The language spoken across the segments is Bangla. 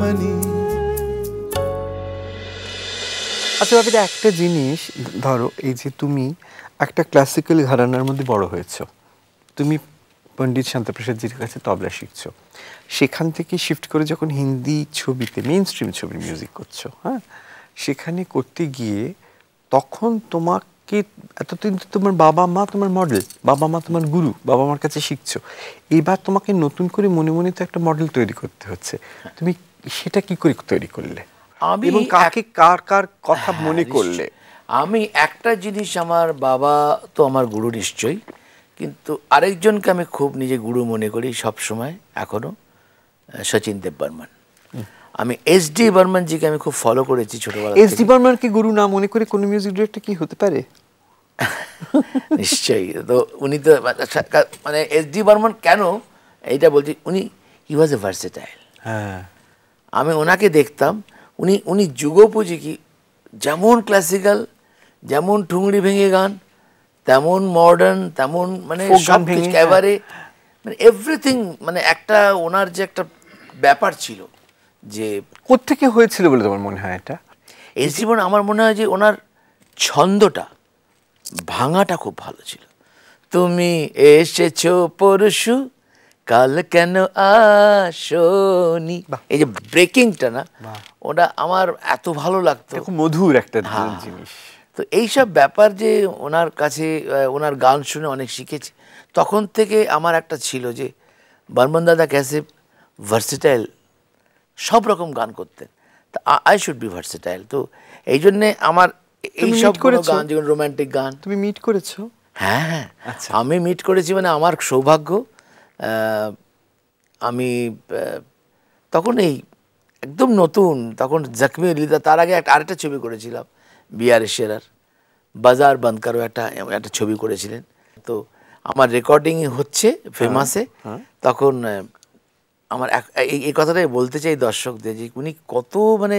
ফানি আচ্ছা বাপিদা একটা জিনিস ধরো এই যে তুমি একটা ক্লাসিক্যাল ঘরানার মধ্যে বড় হয়েছো তুমি পণ্ডিত জির কাছে তবলা শিখছ সেখান থেকে শিফট করে যখন হিন্দি ছবিতে মেইন স্ট্রিম ছবির মিউজিক করছো হ্যাঁ সেখানে করতে গিয়ে তখন তোমাকে এতদিন তো তোমার বাবা মা তোমার মডেল বাবা মা তোমার গুরু বাবা মার কাছে শিখছো এবার তোমাকে নতুন করে মনে মনে তো একটা মডেল তৈরি করতে হচ্ছে তুমি সেটা কি করে তৈরি করলে আমি এবং কাকে কার কার কথা হ্যাঁ, মনে করলে আমি একটা জিনিস আমার বাবা তো আমার গুরু নিশ্চয়ই কিন্তু আরেকজনকে আমি খুব নিজে গুরু মনে করি সবসময় এখনও সচিন দেব বর্মন আমি এস ডি জিকে আমি খুব ফলো করেছি ছোটবেলা এস ডি কি গুরু না মনে করে কোনো মিউজিক ডিরেক্টর কি হতে পারে নিশ্চয়ই তো উনি তো মানে, মানে এস ডি বর্মন কেন এইটা বলছি উনি হি ওয়াজ এ ভার্সেটাইল হ্যাঁ আমি ওনাকে দেখতাম উনি উনি যুগোপুজি কি যেমন ক্লাসিক্যাল যেমন ঠুংড়ি ভেঙে গান তেমন মডার্ন তেমন মানে সব হ্যাঁ। এবারে মানে এভরিথিং মানে একটা ওনার যে একটা ব্যাপার ছিল যে কোত্থেকে হয়েছিল বলে তোমার মনে হয় এটা এস জীবন আমার মনে হয় যে ওনার ছন্দটা ভাঙাটা খুব ভালো ছিল তুমি এসেছ পরশু কাল কেন আসনি এই যে ব্রেকিংটা না ওটা আমার এত ভালো লাগতো খুব মধুর একটা হ্যাঁ। জিনিস তো এইসব ব্যাপার যে ওনার কাছে ওনার গান শুনে অনেক শিখেছি তখন থেকে আমার একটা ছিল যে বর্মন দাদা ক্যাসে ভার্সিটাইল সব রকম গান করতেন তা আই শুড বি ভার্সিটাইল তো এই জন্যে আমার এইসব গান যেমন রোম্যান্টিক গান তুমি মিট করেছো হ্যাঁ হ্যাঁ আচ্ছা। আমি মিট করেছি মানে আমার সৌভাগ্য আমি তখন এই একদম নতুন তখন জখমি লিদা তার আগে একটা আরেকটা ছবি করেছিলাম বিআর শেরার বাজার বন্ধ কারো একটা একটা ছবি করেছিলেন তো আমার রেকর্ডিং হচ্ছে ফেমাসে হ্যাঁ, হ্যাঁ। তখন আমার এই কথাটাই বলতে চাই দর্শকদের যে উনি কত মানে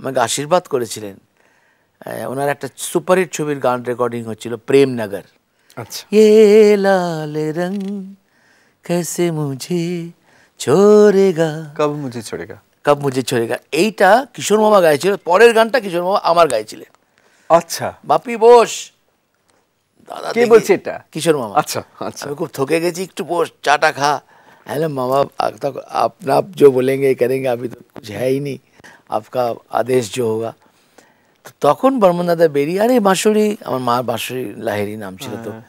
আমাকে আশীর্বাদ করেছিলেন ওনার একটা সুপারহিট ছবির গান রেকর্ডিং হচ্ছিল প্রেমনগর আচ্ছা এ লাল রং कैसे मुझे ছোড়েগা কব মুঝে ছোড়েগা কব মুঝে ছোড়েগা এইটা কিশোর মামা গাইছিল পরের গানটা কিশোর মামা আমার গাইছিলেন আচ্ছা বাপি বোস দাদা কে বলছে এটা কিশোর মামা আচ্ছা আচ্ছা আমি খুব থকে গেছি একটু বস চাটা খা হ্যালো মামা আপনা আপ जो बोलेंगे करेंगे अभी तो कुछ है ही नहीं आपका आदेश जो होगा তখন বর্মন দাদা বেরিয়ে আরে বাঁশুরি আমার মা বাঁশুরি লাহেরি নাম ছিল তো হ্যাঁ।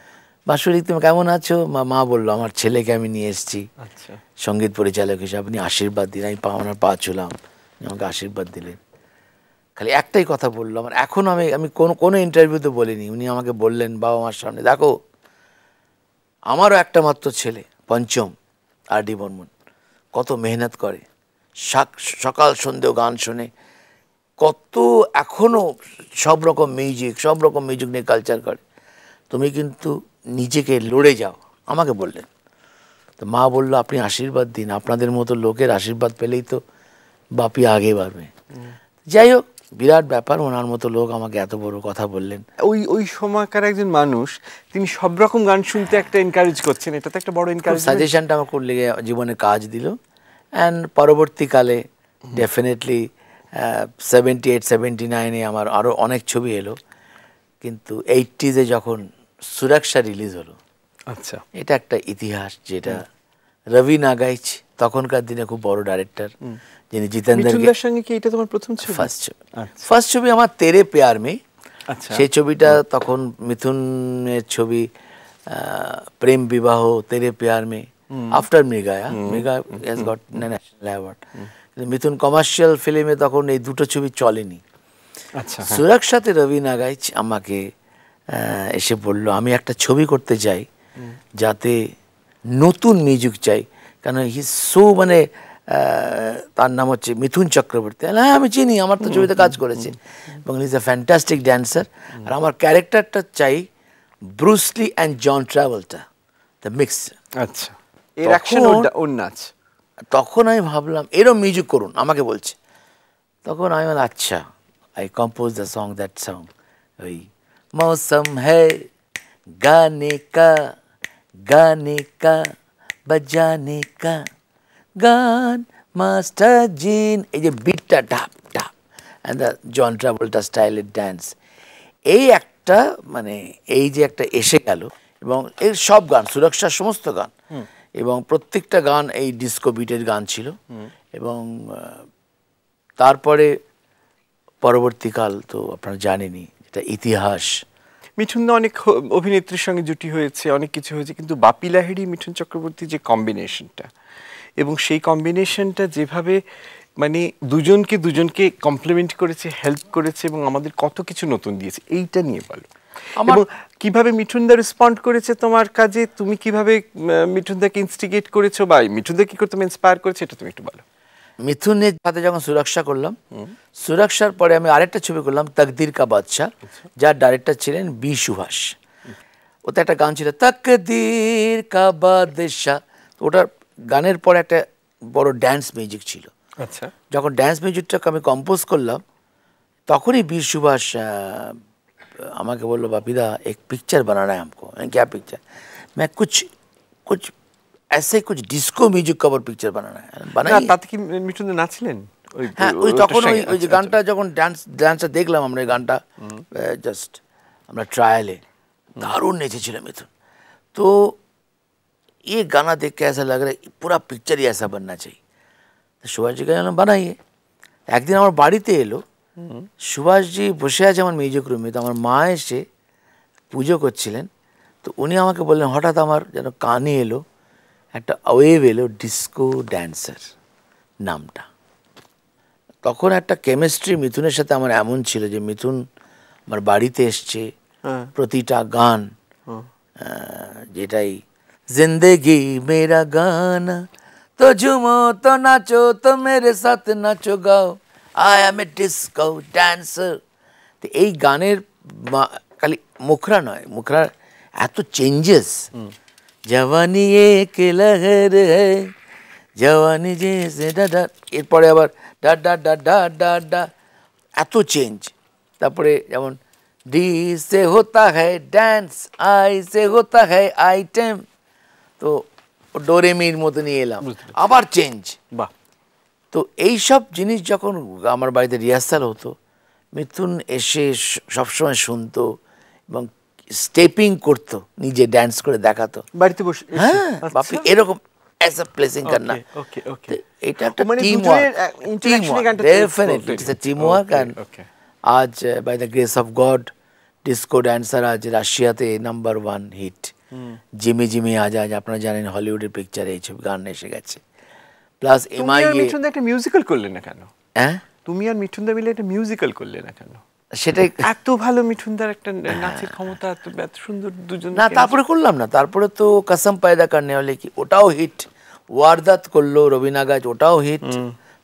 বাসুরিক তুমি কেমন আছো মা মা বললো আমার ছেলেকে আমি নিয়ে এসেছি আচ্ছা। সঙ্গীত পরিচালক হিসেবে আপনি আশীর্বাদ দিন আমি পা ওনার পা ছিলাম আমাকে আশীর্বাদ দিলেন খালি একটাই কথা বললো আমার এখন আমি আমি কোনো কোনো ইন্টারভিউতে বলিনি উনি আমাকে বললেন বাবা মার সামনে দেখো আমারও একটা মাত্র ছেলে পঞ্চম আর ডি বর্মন কত মেহনত করে সকাল সন্ধেও গান শোনে কত এখনও সব রকম মিউজিক সব রকম মিউজিক নিয়ে কালচার করে তুমি কিন্তু নিজেকে লড়ে যাও আমাকে বললেন তো মা বলল আপনি আশীর্বাদ দিন আপনাদের মতো লোকের আশীর্বাদ পেলেই তো বাপি আগে বাড়বে যাই হোক বিরাট ব্যাপার ওনার মতো লোক আমাকে এত বড় কথা বললেন ওই ওই সময়কার একজন মানুষ তিনি সব রকম গান শুনতে একটা এনকারেজ করছেন এটা তো একটা বড় এনকারেজ সাজেশনটা আমার করলে জীবনে কাজ দিল অ্যান্ড পরবর্তীকালে ডেফিনেটলি সেভেন্টি এইট সেভেন্টি নাইনে আমার আরও অনেক ছবি এলো কিন্তু এইটিজে যখন সুরাক্ষা রিলিজ হলো আচ্ছা এটা একটা ইতিহাস যেটা রবি নাগাইচ তখনকার দিনে খুব বড় ডাইরেক্টর যিনি জিতেন্দ্র সঙ্গে কি এটা তোমার প্রথম ছবি ফার্স্ট ছবি ফার্স্ট আচ্ছা। ছবি আমার তেরে পেয়ার মে আচ্ছা। সেই ছবিটা তখন মিথুনের ছবি প্রেম বিবাহ তেরে পেয়ার মে আফটার মৃগায়া মেগা has got national award Mithun commercial ফিল্মে তখন এই দুটো ছবি চলেনি আচ্ছা হ্যাঁ। সুরক্ষাতে রবি নাগাইচ আমাকে এসে বলল আমি একটা ছবি করতে চাই যাতে নতুন মিউজিক চাই কেন হি সো মানে তার নাম হচ্ছে মিথুন চক্রবর্তী হ্যাঁ আমি চিনি আমার তো ছবিতে কাজ করেছি এবং ইজ এ ফ্যান্টাস্টিক ড্যান্সার আর আমার ক্যারেক্টারটা চাই Bruce Lee and John Travolta the mix আচ্ছা এর অ্যাকশন ওর নাচ তখন আমি ভাবলাম এরও মিউজিক করুন আমাকে বলছে তখন আমি আচ্ছা I compose the song that song ওই मौसम है गाने का गाने का बजाने का গান মাস্টার জিন এই যে বিটটা ঢাপ ঢাপ অ্যান্ড দ্য জন ট্রাভেলটা স্টাইলের ড্যান্স এই একটা মানে এই যে একটা এসে গেল এবং এর সব গান সুরক্ষার সমস্ত গান এবং প্রত্যেকটা গান এই ডিস্কো বিটের গান ছিল এবং তারপরে পরবর্তীকাল তো আপনারা জানেনি এটা ইতিহাস মিঠুন না অনেক অভিনেত্রীর সঙ্গে জুটি হয়েছে অনেক কিছু হয়েছে কিন্তু বাপি লাহিড়ি মিঠুন চক্রবর্তী যে কম্বিনেশনটা এবং সেই কম্বিনেশনটা যেভাবে মানে দুজনকে দুজনকে কমপ্লিমেন্ট করেছে হেল্প করেছে এবং আমাদের কত কিছু নতুন দিয়েছে এইটা নিয়ে বলো আমার কিভাবে মিঠুনদা রেসপন্ড করেছে তোমার কাজে তুমি কিভাবে মিঠুনদাকে ইনস্টিগেট করেছো বা মিঠুনদা কি করে তুমি ইন্সপায়ার করেছে এটা তুমি একটু বলো মিথুনের সাথে যখন সুরক্ষা করলাম সুরক্ষার পরে আমি আরেকটা ছবি করলাম তকদির কা বাদশাহ আচ্ছা। যার ডাইরেক্টর ছিলেন বি সুভাষ ওতে একটা গান ছিল তকদির কা বাদশাহ ওটার গানের পরে একটা বড় ড্যান্স মিউজিক ছিল আচ্ছা যখন ড্যান্স মিউজিকটাকে আমি কম্পোজ করলাম তখনই বীর সুভাষ আমাকে বললো বাপিদা এক পিকচার বানানা হ্যাঁ আমি ক্যা পিকচার मैं कुछ कुछ ऐसे कुछ डिस्को म्यूजिक कवर पिक्चर बनाना है বানাই তাতে কি মিঠুন নাচছিলেন হ্যাঁ ওই তখন ওই ওই যে আচ্ছা, গানটা আচ্ছা। যখন ডান্স ডান্সটা দেখলাম আমরা এই গানটা জাস্ট আমরা ট্রায়ালে দারুণ নেচেছিলাম মিথুন তো ये गाना देख के ऐसा लग रहा है पूरा पिक्चर ही ऐसा बनना चाहिए তো সুভাষজি গেলাম বানাইয়ে একদিন আমার বাড়িতে এলো সুভাষজি বসে আছে আমার মিউজিক রুমে তো আমার মা এসে পুজো করছিলেন তো উনি আমাকে বললেন হঠাৎ আমার যেন কানে এলো একটা ওয়েভ এলো ডিস্কো ড্যান্সার নামটা তখন একটা কেমিস্ট্রি মিথুনের সাথে আমার এমন ছিল যে মিথুন আমার বাড়িতে এসছে হ্যাঁ। প্রতিটা গান যেটাই জিন্দেগি মেরা গান তো ঝুমো তো নাচো তো মেরে সাথে নাচো গাও I am a disco dancer তো এই গানের খালি মুখরা নয় মুখরা এত চেঞ্জেস জওয়ানি এক লহর হে জওয়ানি যে ডা ডা এরপরে আবার ডা ডা ডা ডা ডা ডা এত চেঞ্জ তারপরে যেমন ডি সে হোতা হ্যায় ড্যান্স আই সে হোতা হ্যায় আইটেম তো ডোরেমির মতো নিয়ে এলাম আবার চেঞ্জ বাহ তো এই সব জিনিস যখন আমার বাড়িতে রিহার্সাল হতো মিথুন এসে সবসময় শুনতো এবং স্টেপিং করতো নিজে ড্যান্স করে দেখাতো বাড়িতে বসে হ্যাঁ বাপি আচ্ছা। এরকম অ্যাজ আ প্লেসিং কান্না এটা একটা team work definitely it's a team work and আজ by the grace of God disco dancer আজ রাশিয়াতে number one hit Jimmy Jimmy আজ আজ আপনারা জানেন হলিউডের পিকচারে এই এইসব গান এসে গেছে প্লাস এমআই একটা মিউজিক্যাল করলে না কেন হ্যাঁ তুমি আর মিঠুনদা মিলে একটা মিউজিক্যাল করলে না কেন সেটাই এত ভালো মিঠুনদার একটা হ্যাঁ। নাচের ক্ষমতা এত সুন্দর দুজন না তারপরে করলাম না তারপরে তো কাসম পায়দা কারণে হলে কি ওটাও হিট ওয়ারদাত করলো রবিনা গাছ ওটাও হিট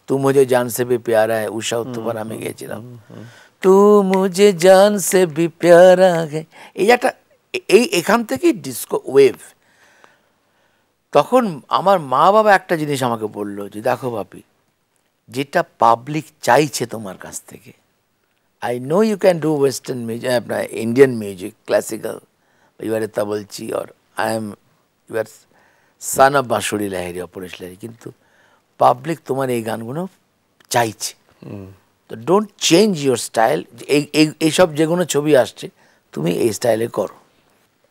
তু মুঝে জান সে ভি প্যারা হ্যায় উষা উত্তবার আমি গেছিলাম তু মুঝে জান সে ভি প্যারা হ্যায় এই একটা এই এখান থেকেই ডিস্কো ওয়েভ তখন আমার মা বাবা একটা জিনিস আমাকে বললো যে দেখো বাপি যেটা পাবলিক চাইছে তোমার কাছ থেকে I know you can do Western music, uh, Indian music, classical. You are a tabalchi or I am, you are son of Bashuri Lahiri or Purish Lahiri. কিন্তু পাবলিক তোমার এই গানগুলো চাইছে তো ডোন্ট চেঞ্জ ইউর স্টাইল এই এইসব যেগুলো ছবি আসছে তুমি এই স্টাইলে করো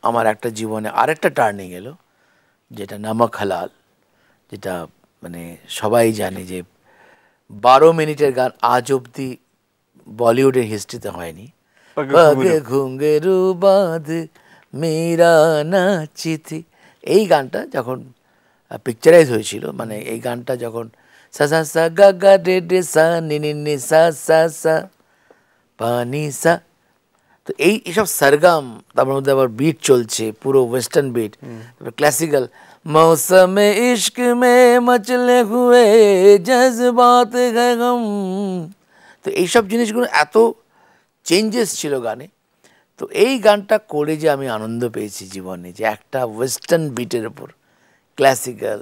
আমার একটা জীবনে আরেকটা টার্নিং এলো যেটা নামক হালাল যেটা মানে সবাই জানে যে বারো মিনিটের গান আজ অবধি বলিউডের হিস্ট্রিতে হয়নি ঘুঙ্গে এই গানটা যখন পিকচারাইজ হয়েছিল মানে এই গানটা যখন সা সা সা গা গা রে রে সা নি নি নি সা সা সা পানি সা তো এই এসব সারগাম তারপর মধ্যে আবার বিট চলছে পুরো ওয়েস্টার্ন বিট ক্লাসিক্যাল মৌসম ইশক মে মচলে হুয়ে जज्बात है তো এইসব জিনিসগুলো এত চেঞ্জেস ছিল গানে তো এই গানটা করে যে আমি আনন্দ পেয়েছি জীবনে যে একটা ওয়েস্টার্ন বিটের ওপর ক্লাসিক্যাল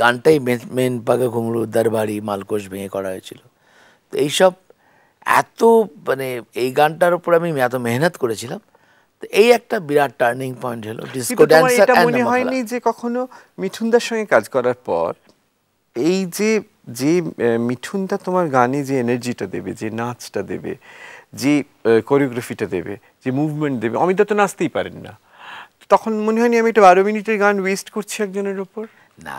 গানটাই মেন পাকা ঘুঙরু দরবারি মালকোষ ভেঙে করা হয়েছিল তো এইসব এত মানে এই গানটার উপর আমি এত মেহনত করেছিলাম তো এই একটা বিরাট টার্নিং পয়েন্ট হলো ডিসকো ড্যান্সার মনে হয়নি যে কখনো মিঠুনদার সঙ্গে কাজ করার পর এই যে যে মিঠুনটা তোমার গানে যে এনার্জিটা দেবে যে নাচটা দেবে যে কোরিওগ্রাফিটা দেবে যে মুভমেন্ট দেবে অমিতা তো নাচতেই পারেন না তখন মনে হয়নি আমি একটা বারো মিনিটের গান ওয়েস্ট করছি একজনের ওপর না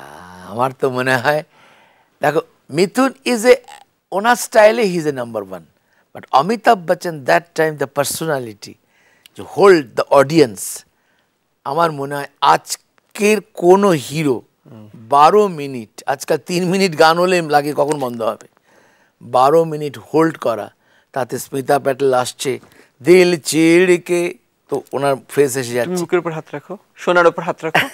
আমার তো মনে হয় দেখো মিথুন ইজ এ ওনার স্টাইলে his a number one but Amitabh Bachchan that time the personality যে হোল্ড দ্য অডিয়েন্স আমার মনে হয় আজকের কোনো হিরো বারো মিনিট আজকাল তিন মিনিট গান হলে লাগে কখন বন্ধ হবে বারো মিনিট হোল্ড করা তাতে স্মিতা প্যাটেল আসছে দিল চিড়কে তো ওনার ফেস এসে যাচ্ছে মুখের উপর হাত রাখো সোনার উপর হাত রাখো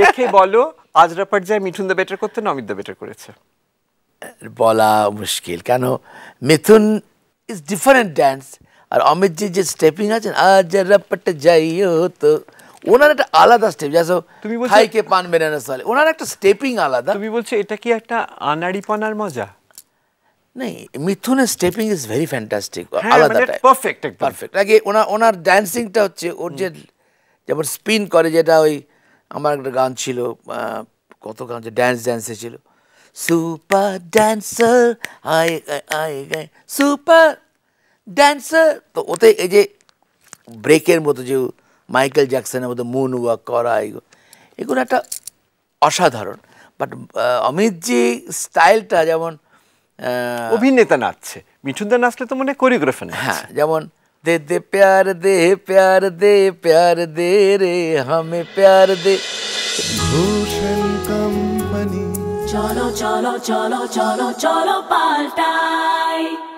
রেখে বলো আজরা যায় মিঠুন দা বেটার করতে না অমিত দা বেটার করেছে বলা মুশকিল কেন মিথুন ইজ ডিফারেন্ট ড্যান্স আর অমিতজির যে স্টেপিং আছেন আজ যাইও তো ওনার একটা আলাদা স্টেপ যেসব তুমি খাইকে পান বেনানা সালে ওনার একটা স্টেপিং আলাদা তুমি বলছো এটা কি একটা আনাড়িপনার মজা নেই মিথুনের স্টেপিং ইজ ভেরি ফ্যান্টাস্টিক আলাদা পারফেক্ট মানে পারফেক্ট আগে ওনার ওনার ড্যান্সিংটা হচ্ছে ওর যে যেমন স্পিন করে যেটা ওই আমার একটা গান ছিল কত গান ড্যান্স ড্যান্সে ছিল সুপার ড্যান্সার আই আই গাই সুপার ড্যান্সার তো ওতে এই যে ব্রেকের মতো যে মাইকেল জ্যাকসনের মতো মুন ওয়াক করা এগুলো একটা অসাধারণ বাট অমিত যে স্টাইলটা যেমন অভিনেতা নাচছে মিঠুনদা নাচলে তো মনে কোরিওগ্রাফার হ্যাঁ যেমন দে দে প্যার দে প্যার দে প্যার দে রে হামে প্যার দে ভূষণ চলো চলো চলো চলো চলো পাল্টাই